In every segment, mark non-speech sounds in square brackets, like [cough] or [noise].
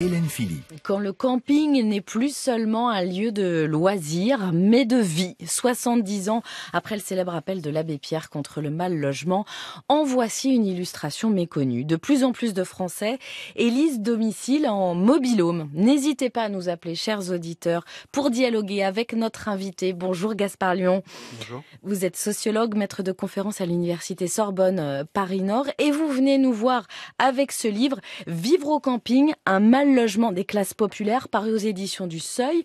Hélène Philly. Quand le camping n'est plus seulement un lieu de loisirs, mais de vie. 70 ans après le célèbre appel de l'abbé Pierre contre le mal logement, en voici une illustration méconnue. De plus en plus de Français élisent domicile en mobil-home. N'hésitez pas à nous appeler, chers auditeurs, pour dialoguer avec notre invité. Bonjour Gaspard Lyon. Bonjour. Vous êtes sociologue, maître de conférence à l'université Sorbonne euh, Paris-Nord et vous venez nous voir avec ce livre Vivre au camping, un mal logement des classes populaires, paru aux éditions du Seuil.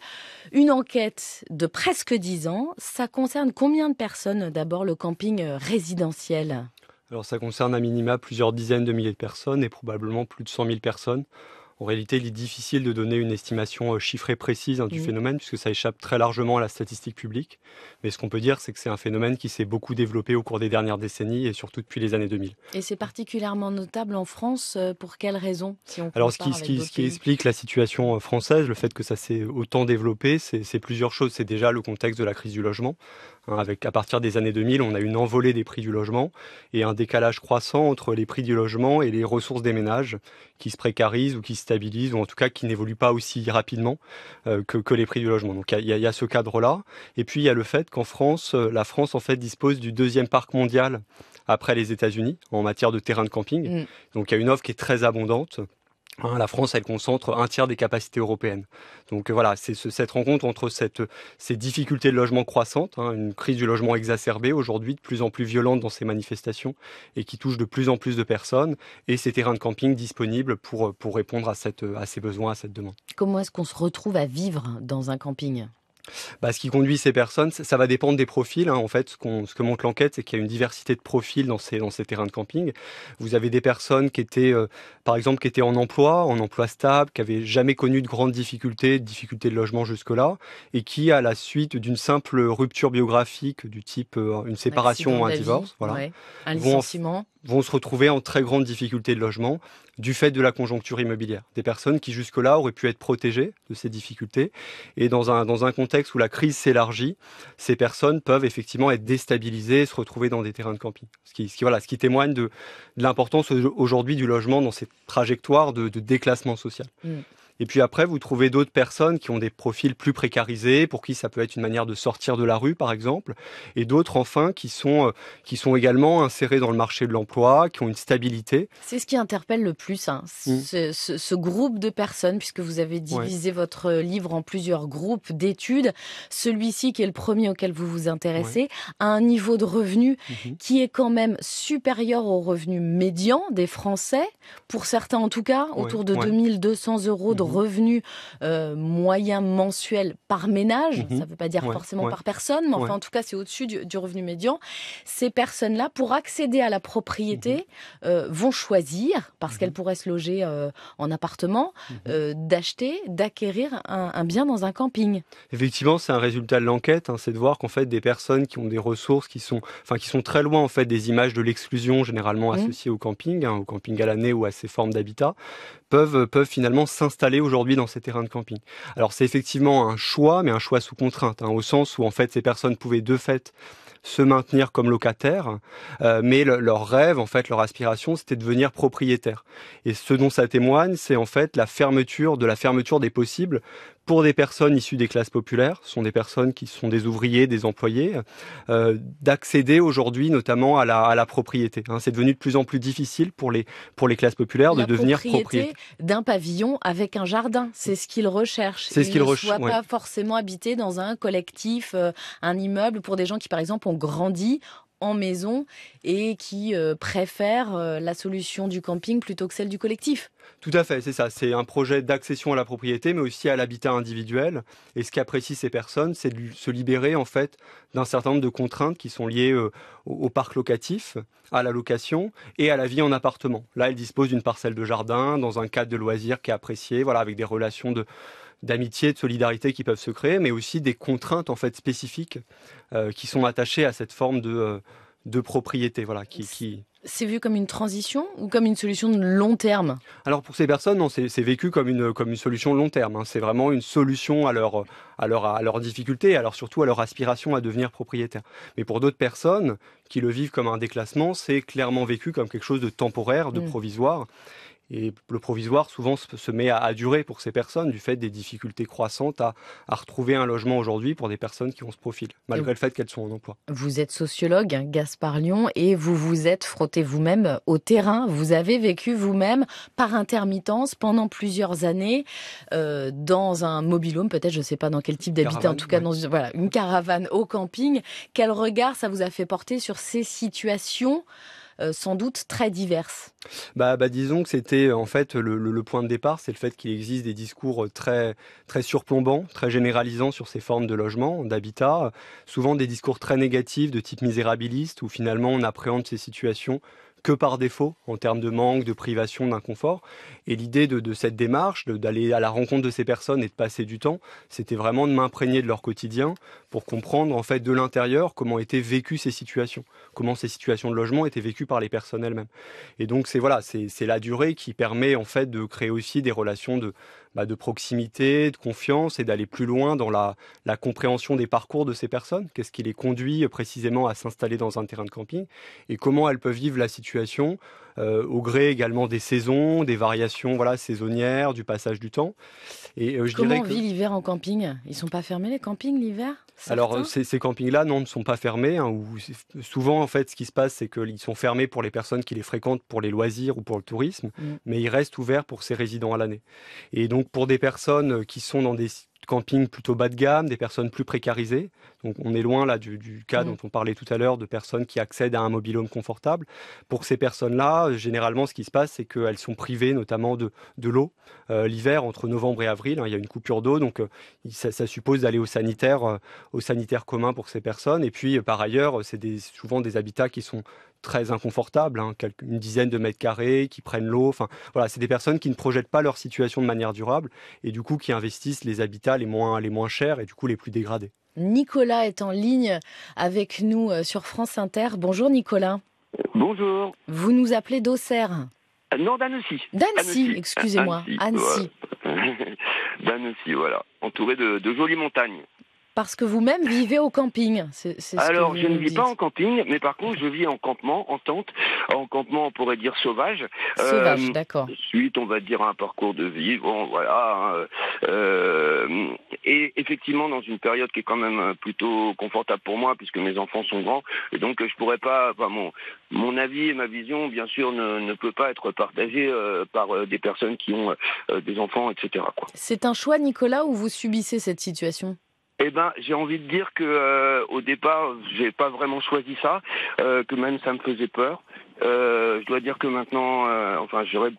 Une enquête de presque 10 ans. Ça concerne combien de personnes d'abord le camping euh, résidentiel Alors ça concerne à minima plusieurs dizaines de milliers de personnes et probablement plus de 100 000 personnes. En réalité, il est difficile de donner une estimation euh, chiffrée précise hein, du phénomène, puisque ça échappe très largement à la statistique publique. Mais ce qu'on peut dire, c'est que c'est un phénomène qui s'est beaucoup développé au cours des dernières décennies et surtout depuis les années 2000. Et c'est particulièrement notable en France, euh, pour quelles raisons Alors, ce qui, ce, qui, explique la situation euh, française, le fait que ça s'est autant développé, c'est plusieurs choses. C'est déjà le contexte de la crise du logement. Hein, avec, à partir des années 2000, on a une envolée des prix du logement et un décalage croissant entre les prix du logement et les ressources des ménages qui se précarisent ou qui se ou en tout cas qui n'évoluent pas aussi rapidement euh, que, les prix du logement. Donc il y, a ce cadre-là. Et puis il y a le fait qu'en France, euh, la France en fait dispose du deuxième parc mondial après les États-Unis en matière de terrain de camping. Mm. Donc il y a une offre qui est très abondante. Hein, la France, elle concentre un tiers des capacités européennes. Donc euh, voilà, c'est cette rencontre entre ces difficultés de logement croissantes, hein, une crise du logement exacerbée aujourd'hui, de plus en plus violente dans ces manifestations et qui touche de plus en plus de personnes, et ces terrains de camping disponibles pour, répondre à ces besoins, à cette demande. Comment est-ce qu'on se retrouve à vivre dans un camping bah, ce qui conduit ces personnes, ça va dépendre des profils. Hein, en fait, ce, ce que montre l'enquête, c'est qu'il y a une diversité de profils dans ces, dans ces terrains de camping. Vous avez des personnes qui étaient, euh, par exemple, qui étaient en emploi, en emploi stable, qui n'avaient jamais connu de grandes difficultés, de difficultés de logement jusque-là, et qui, à la suite d'une simple rupture biographique du type euh, une séparation un, ou un divorce, Vont, vont se retrouver en très grande difficulté de logement du fait de la conjoncture immobilière. Des personnes qui jusque-là auraient pu être protégées de ces difficultés. Et dans un, dans un contexte où la crise s'élargit, ces personnes peuvent effectivement être déstabilisées, se retrouver dans des terrains de camping. Ce qui, voilà, ce qui témoigne de, l'importance aujourd'hui du logement dans cette trajectoire de, déclassement social. Mmh. Et puis après, vous trouvez d'autres personnes qui ont des profils plus précarisés, pour qui ça peut être une manière de sortir de la rue, par exemple, et d'autres enfin qui sont, euh, qui sont également insérés dans le marché de l'emploi, qui ont une stabilité. C'est ce qui interpelle le plus, hein, mmh. ce, groupe de personnes, puisque vous avez divisé votre livre en plusieurs groupes d'études. Celui-ci, qui est le premier auquel vous vous intéressez, a un niveau de revenu mmh. qui est quand même supérieur au revenu médian des Français, pour certains en tout cas, autour de 2200 euros mmh. Mhm. revenu euh, moyen mensuel par ménage, mhm. ça ne veut pas dire forcément par personne, mais en tout cas c'est au-dessus du, revenu médian, ces personnes-là, pour accéder à la propriété, mhm. euh, vont choisir, parce qu'elles pourraient se loger euh, en appartement, d'acheter, d'acquérir un, bien dans un camping. Effectivement, c'est un résultat de l'enquête, hein, c'est de voir qu'en fait des personnes qui ont des ressources qui sont, qui sont très loin en fait des images de l'exclusion généralement mmh. associées au camping, hein, au camping à l'année ou à ces formes d'habitat, peuvent, finalement s'installer aujourd'hui dans ces terrains de camping. Alors c'est effectivement un choix, mais un choix sous contrainte, hein, au sens où en fait ces personnes pouvaient de fait se maintenir comme locataires, euh, mais leur rêve, en fait, leur aspiration, c'était de devenir propriétaire. Et ce dont ça témoigne, c'est en fait la fermeture de la fermeture des possibles pour des personnes issues des classes populaires, ce sont des personnes qui sont des ouvriers, des employés, euh, d'accéder aujourd'hui notamment à la, propriété. Hein. c'est devenu de plus en plus difficile pour les, pour les classes populaires de devenir propriétaires. d'un pavillon avec un jardin, c'est ce qu'ils recherchent. C'est ce qu'ils ne ouais. pas forcément habiter dans un collectif, euh, un immeuble pour des gens qui par exemple ont grandi en maison et qui euh, préfèrent euh, la solution du camping plutôt que celle du collectif. Tout à fait, c'est ça. C'est un projet d'accession à la propriété, mais aussi à l'habitat individuel. Et ce qu'apprécient ces personnes, c'est de se libérer en fait d'un certain nombre de contraintes qui sont liées euh, au parc locatif, à la location et à la vie en appartement. Là, elles disposent d'une parcelle de jardin dans un cadre de loisirs qui est apprécié, voilà, avec des relations de d'amitié, de solidarité qui peuvent se créer, mais aussi des contraintes en fait spécifiques euh, qui sont attachées à cette forme de, euh, de propriété, voilà, qui, C'est vu comme une transition ou comme une solution de long terme Alors pour ces personnes, c'est, vécu comme une, comme une solution de long terme. Hein. C'est vraiment une solution à leur, à leur, à leur alors surtout à leur aspiration à devenir propriétaire. Mais pour d'autres personnes qui le vivent comme un déclassement, c'est clairement vécu comme quelque chose de temporaire, de mm. provisoire. Et le provisoire, souvent, se met à, durer pour ces personnes du fait des difficultés croissantes à, retrouver un logement aujourd'hui pour des personnes qui ont ce profil, malgré le fait qu'elles sont en emploi. Vous êtes sociologue, hein, Gaspard Lyon, et vous vous êtes frotté vous-même au terrain. Vous avez vécu vous-même par intermittence pendant plusieurs années euh, dans un mobilhome, peut-être, je ne sais pas dans quel type d'habitat, en tout cas dans une caravane au camping. Quel regard ça vous a fait porter sur ces situations euh, sans doute très diverses bah, bah, disons que c'était en fait le, point de départ, c'est le fait qu'il existe des discours euh, très très surplombants, très généralisants sur ces formes de logement, d'habitat, souvent des discours très négatifs de type misérabiliste où finalement on appréhende ces situations que par défaut en termes de manque, de privation, d'inconfort. Et l'idée de, cette démarche, d'aller à la rencontre de ces personnes et de passer du temps, c'était vraiment de m'imprégner de leur quotidien pour comprendre en fait de l'intérieur comment étaient vécues ces situations, comment ces situations de logement étaient vécues par les personnes elles-mêmes. Et donc c'est voilà, c'est la durée qui permet en fait de créer aussi des relations de bah, de proximité, de confiance et d'aller plus loin dans la, la, compréhension des parcours de ces personnes. Qu'est-ce qui les conduit euh, précisément à s'installer dans un terrain de camping et comment elles peuvent vivre la situation euh, au gré également des saisons, des variations voilà saisonnières, du passage du temps. Et euh, je Comment on vit l'hiver en camping Ils sont pas fermés les campings l'hiver Alors ces, campings-là non ne sont pas fermés. Hein, ou souvent en fait ce qui se passe c'est qu'ils sont fermés pour les personnes qui les fréquentent pour les loisirs ou pour le tourisme, mm. mais ils restent ouverts pour ces résidents à l'année. Et donc pour des personnes qui sont dans des camping plutôt bas de gamme, des personnes plus précarisées. Donc on est loin là du, cas dont on parlait tout à l'heure de personnes qui accèdent à un mobilhome confortable. Pour ces personnes-là, euh, généralement ce qui se passe, c'est qu'elles sont privées notamment de, l'eau. Euh, l'hiver, entre novembre et avril, hein. il y a une coupure d'eau, donc euh, ça, suppose d'aller au sanitaire, au sanitaire commun pour ces personnes. Et puis par ailleurs, c'est souvent des habitats qui sont très inconfortables, hein, quelques, une dizaine de mètres carrés, qui prennent l'eau. Enfin, voilà, c'est des personnes qui ne projettent pas leur situation de manière durable et du coup qui investissent les habitats les moins, les moins chers et du coup les plus dégradés. Nicolas est en ligne avec nous euh, sur France Inter. Bonjour Nicolas. Bonjour. Vous nous appelez d'Auxerre. Euh, non, d'Annecy. D'Annecy, excusez-moi. Annecy. [laughs] D'Annecy, voilà. Entouré de jolies montagnes parce que vous-même vivez au camping. C'est, Alors, je ne vis pas en camping, mais par contre, je vis en campement, en tente, en campement, on pourrait dire sauvage. Sauvage, euh, d'accord. Suite, on va dire, un parcours de vie, bon, voilà. Hein. Euh, et effectivement, dans une période qui est quand même euh, plutôt confortable pour moi, puisque mes enfants sont grands, et donc je pourrais pas, mon, avis et ma vision, bien sûr, ne, peut pas être partagée par des personnes qui ont des enfants, etc. Quoi. C'est un choix, Nicolas, ou vous subissez cette situation eh ben, j'ai envie de dire que départ, euh, au départ, j'ai pas vraiment choisi ça, euh, que même ça me faisait peur. Euh, je dois dire que maintenant, enfin, j'aurais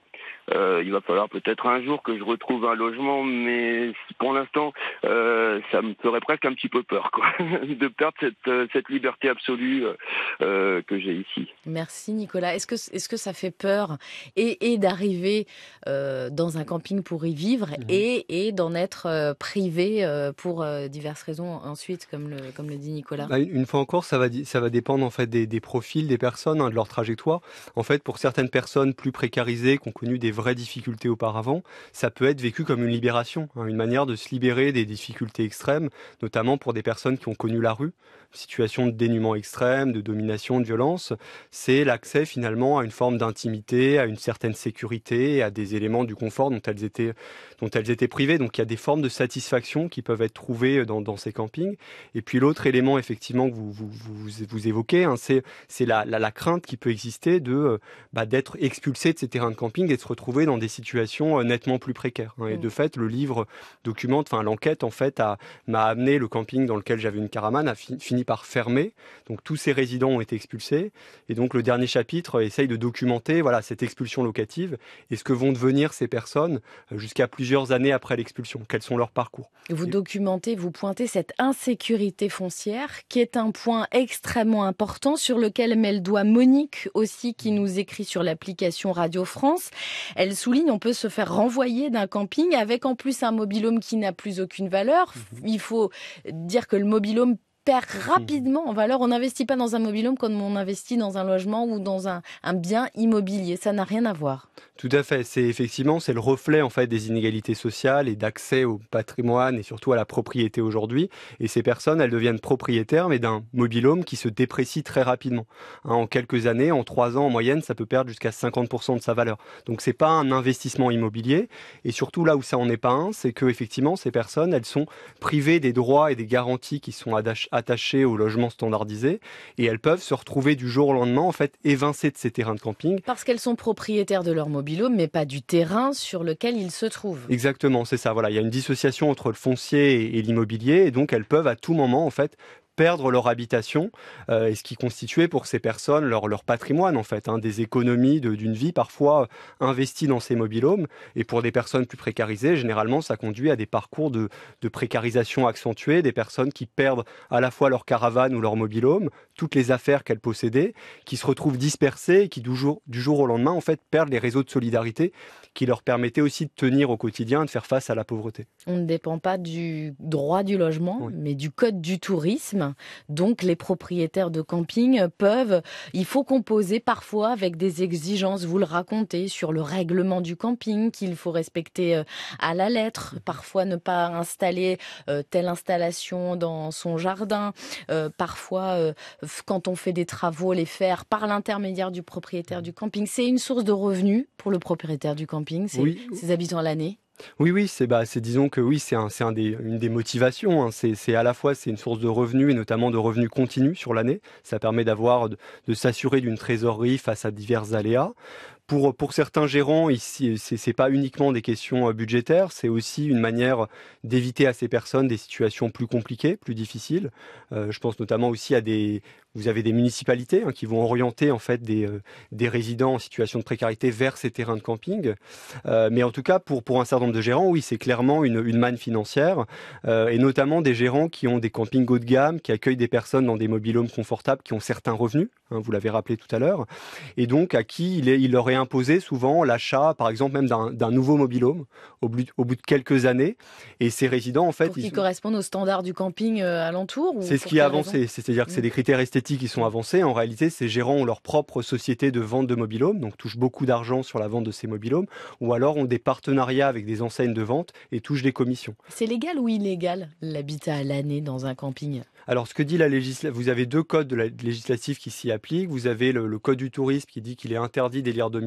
euh, il va falloir peut-être un jour que je retrouve un logement, mais pour l'instant, euh, ça me ferait presque un petit peu peur, quoi, [laughs] de perdre cette, euh, liberté absolue que j'ai ici. Merci Nicolas. Est-ce que, ça fait peur et, et d'arriver dans un camping pour y vivre et, d'en être privé pour diverses raisons ensuite, comme le, dit Nicolas bah, Une fois encore, ça va, dépendre en fait des, profils des personnes, hein, de leur trajectoire. En fait, pour certaines personnes plus précarisées, qui ont connu des vraies difficultés auparavant, ça peut être vécu comme une libération, hein, une manière de se libérer des difficultés extrêmes, notamment pour des personnes qui ont connu la rue, situation de dénuement extrême, de domination, de violence. C'est l'accès finalement à une forme d'intimité, à une certaine sécurité, à des éléments du confort dont elles étaient, dont elles étaient privées. Donc il y a des formes de satisfaction qui peuvent être trouvées dans, ces campings. Et puis l'autre élément effectivement que vous, vous, évoquez, hein, c'est la, la, la, crainte qui peut exister de euh, bah, d'être expulsé de ces terrains de camping et de se retrouver dans des situations euh, nettement plus précaires. Hein. Et mm. de fait, le livre documente, enfin l'enquête en fait m'a amené le camping dans lequel j'avais une caravane a fini par fermer. Donc tous ces résidents ont été expulsés. Et donc le dernier chapitre euh, essaye de documenter voilà cette expulsion locative et ce que vont devenir ces personnes euh, jusqu'à plusieurs années après l'expulsion. Quels sont leurs parcours Vous documentez, vous pointez cette insécurité foncière qui est un point extrêmement important sur lequel met le doigt Monique aussi qui mm. nous écrit sur l'application Radio France. Elle souligne on peut se faire renvoyer d'un camping avec en plus un mobilhome qui n'a plus aucune valeur. Mhm. Il faut dire que le mobilhome perd mm. rapidement en valeur. On n'investit pas dans un home comme on investit dans un logement ou dans un, bien immobilier. Ça n'a rien à voir. Tout à fait. C'est effectivement c'est le reflet en fait des inégalités sociales et d'accès au patrimoine et surtout à la propriété aujourd'hui. Et ces personnes, elles deviennent propriétaires mais d'un home qui se déprécie très rapidement. Hein, en quelques années, en trois ans en moyenne, ça peut perdre jusqu'à 50% de sa valeur. Donc c'est pas un investissement immobilier. Et surtout là où ça en est pas un, c'est que effectivement ces personnes, elles sont privées des droits et des garanties qui sont attachés attachées au logement standardisé et elles peuvent se retrouver du jour au lendemain en fait évincées de ces terrains de camping. Parce qu'elles sont propriétaires de leur mobilhome mais pas du terrain sur lequel ils se trouvent. Exactement, c'est ça. Voilà, il y a une dissociation entre le foncier et l'immobilier et donc elles peuvent à tout moment en fait perdre leur habitation euh, et ce qui constituait pour ces personnes leur, patrimoine en fait, hein, des économies d'une vie parfois euh, investie dans ces mobilhomes. Et pour des personnes plus précarisées, généralement, ça conduit à des parcours de, précarisation accentuée, des personnes qui perdent à la fois leur caravane ou leur mobilhome, toutes les affaires qu'elles possédaient, qui se retrouvent dispersées et qui du jour, du jour au lendemain en fait perdent les réseaux de solidarité qui leur permettaient aussi de tenir au quotidien, de faire face à la pauvreté. On ne dépend pas du droit du logement, mais du code du tourisme. Donc les propriétaires de camping peuvent, il faut composer parfois avec des exigences, vous le racontez, sur le règlement du camping qu'il faut respecter euh, à la lettre, parfois ne pas installer euh, telle installation dans son jardin, euh, parfois quand on fait des travaux, les faire par l'intermédiaire du propriétaire du camping. C'est une source de revenus pour le propriétaire du camping, c'est ses habitants l'année oui, oui, bah, c'est disons que oui, c'est une des motivations. Hein. C'est, à la fois c'est une source de revenus et notamment de revenus continus sur l'année. Ça permet d'avoir de s'assurer d'une trésorerie face à divers aléas pour, pour certains gérants, ici, c'est pas uniquement des questions euh, budgétaires, c'est aussi une manière d'éviter à ces personnes des situations plus compliquées, plus difficiles. Euh, je pense notamment aussi à des, vous avez des municipalités hein, qui vont orienter en fait des, euh, des, résidents en situation de précarité vers ces terrains de camping. mais en tout cas, pour, pour un certain nombre de gérants, oui, c'est clairement une, une, manne financière, et notamment des gérants qui ont des campings haut de gamme, qui accueillent des personnes dans des mobilhomes confortables, qui ont certains revenus, hein, vous l'avez rappelé tout à l'heure, et donc à qui il, est, il leur est imposer souvent l'achat, par exemple, même d'un nouveau mobilhome au, au bout de quelques années. Et ces résidents, en fait. Pour ils correspondent aux standards du camping euh, alentour C'est ce qui est avancé. C'est-à-dire que c'est mm. des critères esthétiques qui sont avancés. En réalité, ces gérants ont leur propre société de vente de mobilhomes, donc touchent beaucoup d'argent sur la vente de ces mobilhomes, ou alors ont des partenariats avec des enseignes de vente et touchent des commissions. C'est légal ou illégal l'habitat à l'année dans un camping alors, ce que dit la législation, vous avez deux codes législatifs qui s'y appliquent. Vous avez le, code du tourisme qui dit qu'il est interdit d'élire de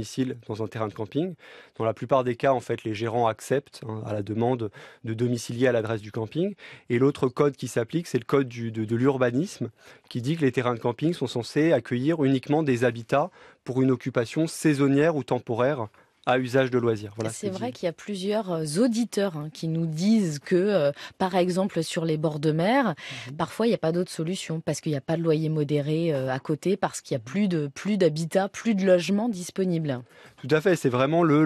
dans un terrain de camping. Dans la plupart des cas, en fait, les gérants acceptent hein, à la demande de domicilier à l'adresse du camping. Et l'autre code qui s'applique, c'est le code de l'urbanisme qui dit que les terrains de camping sont censés accueillir uniquement des habitats pour une occupation saisonnière ou temporaire à usage de loisirs. c'est vrai qu'il y a plusieurs euh, auditeurs hein, qui nous disent que, euh, par exemple, sur les bords de mer, mhm. parfois il n'y a pas d'autre solution parce qu'il n'y a pas de loyer modéré euh, à côté, parce qu'il n'y a mhm. plus de plus d'habitat, plus de logements disponibles. Tout à fait, c'est vraiment le,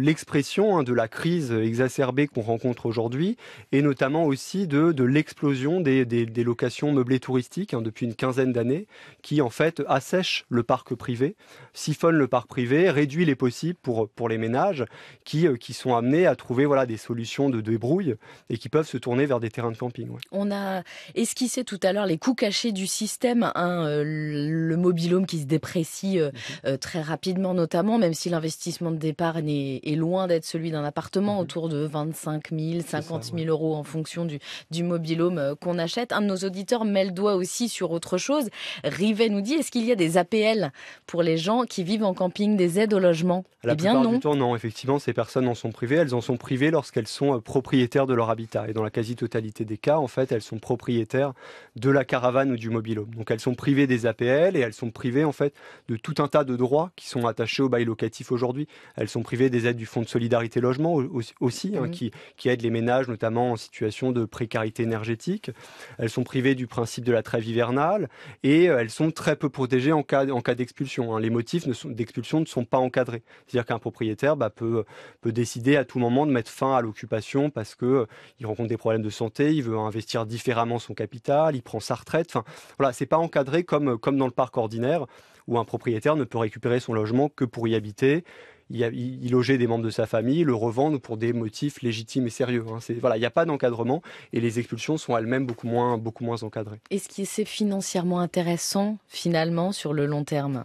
l'expression hein, de la crise exacerbée qu'on rencontre aujourd'hui et notamment aussi de, l'explosion des, locations meublées touristiques hein, depuis une quinzaine d'années qui en fait assèchent le parc privé, siphonnent le parc privé, réduit les possibles pour, les ménages qui, euh, qui sont amenés à trouver voilà, des solutions de débrouille et qui peuvent se tourner vers des terrains de camping. On a esquissé tout à l'heure les coûts cachés du système, hein, euh, le mobilhome qui se déprécie euh, mhm. très rapidement notamment, même si l'investissement de départ est, loin d'être celui d'un appartement, mhm. autour de 25 000, 50 000 euros en fonction du, du mobilhome qu'on achète. Un de nos auditeurs met le doigt aussi sur autre chose. Rivet nous dit, est-ce qu'il y a des APL pour les gens qui vivent en camping, des aides au logement non non. Effectivement, ces personnes en sont privées. Elles en sont privées lorsqu'elles sont euh, propriétaires de leur habitat. Et dans la quasi-totalité des cas, en fait, elles sont propriétaires de la caravane ou du mobilhome. Donc, elles sont privées des APL et elles sont privées, en fait, de tout un tas de droits qui sont attachés au bail locatif aujourd'hui. Elles sont privées des aides du Fonds de solidarité logement aussi, hein, qui, qui aide les ménages, notamment en situation de précarité énergétique. Elles sont privées du principe de la trêve hivernale et euh, elles sont très peu protégées en cas, d'expulsion. Hein. Les motifs d'expulsion ne sont pas encadrés. C'est-à-dire qu'un propriétaire bah, peut, décider à tout moment de mettre fin à l'occupation parce qu'il euh, rencontre des problèmes de santé, il veut investir différemment son capital, il prend sa retraite. Enfin, voilà, c'est pas encadré comme, dans le parc ordinaire où un propriétaire ne peut récupérer son logement que pour y habiter il, loger des membres de sa famille, le revendre pour des motifs légitimes et sérieux. Hein. voilà, il n'y a pas d'encadrement et les expulsions sont elles-mêmes beaucoup moins, beaucoup moins encadrées. Est-ce que c'est financièrement intéressant finalement sur le long terme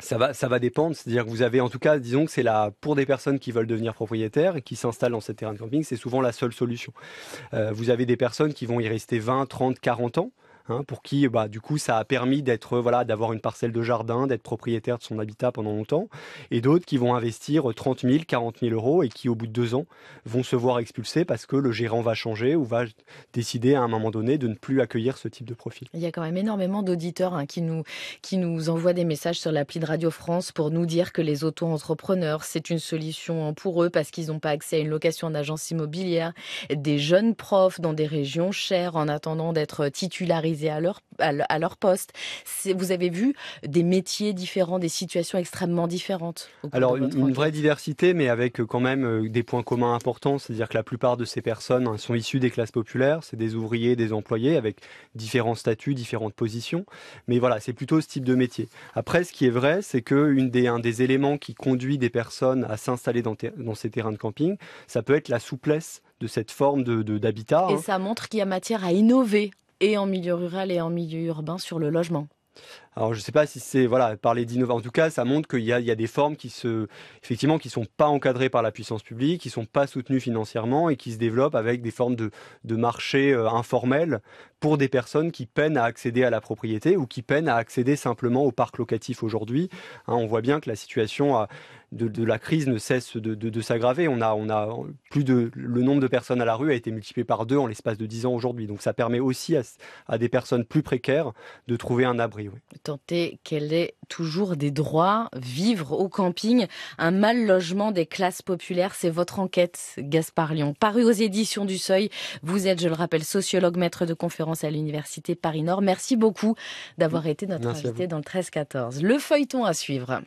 ça va, dépendre. C'est-à-dire que vous avez, en tout cas, disons que c'est là pour des personnes qui veulent devenir propriétaires et qui s'installent dans ces terrains de camping, c'est souvent la seule solution. Euh, vous avez des personnes qui vont y rester 20, 30, 40 ans. Hein, pour qui, bah, du coup, ça a permis d'être, euh, voilà, d'avoir une parcelle de jardin, d'être propriétaire de son habitat pendant longtemps, et d'autres qui vont investir 30 000, 40 000 euros et qui, au bout de deux ans, vont se voir expulsés parce que le gérant va changer ou va décider à un moment donné de ne plus accueillir ce type de profil. Il y a quand même énormément d'auditeurs hein, qui, nous, qui nous envoient des messages sur l'appli de Radio France pour nous dire que les auto-entrepreneurs, c'est une solution pour eux parce qu'ils n'ont pas accès à une location en agence immobilière, des jeunes profs dans des régions chères en attendant d'être titularisés à leur, à leur poste. Vous avez vu des métiers différents, des situations extrêmement différentes. Alors, une vraie diversité, mais avec euh, quand même euh, des points communs importants, c'est-à-dire que la plupart de ces personnes hein, sont issues des classes populaires, c'est des ouvriers, des employés, avec différents statuts, différentes positions. Mais voilà, c'est plutôt ce type de métier. Après, ce qui est vrai, c'est qu'un des, des éléments qui conduit des personnes à s'installer dans, ces terrains de camping, ça peut être la souplesse de cette forme d'habitat. De, Et hein. ça montre qu'il y a matière à innover et en milieu rural et en milieu urbain sur le logement alors je ne sais pas si c'est voilà parler d'innovation. En tout cas, ça montre qu'il y, y, a des formes qui se effectivement qui sont pas encadrées par la puissance publique, qui sont pas soutenues financièrement et qui se développent avec des formes de, de marché euh, informel pour des personnes qui peinent à accéder à la propriété ou qui peinent à accéder simplement au parc locatif aujourd'hui. Hein, on voit bien que la situation de, de, la crise ne cesse de, de s'aggraver. On a, on a plus de le nombre de personnes à la rue a été multiplié par deux en l'espace de dix ans aujourd'hui. Donc ça permet aussi à, à, des personnes plus précaires de trouver un abri tant qu'elle ait toujours des droits, vivre au camping, un mal logement des classes populaires, c'est votre enquête, Gaspard Lyon. Paru aux éditions du Seuil, vous êtes, je le rappelle, sociologue, maître de conférence à l'Université Paris-Nord. Merci beaucoup d'avoir mmh. été notre invité dans le 13-14. Le feuilleton à suivre.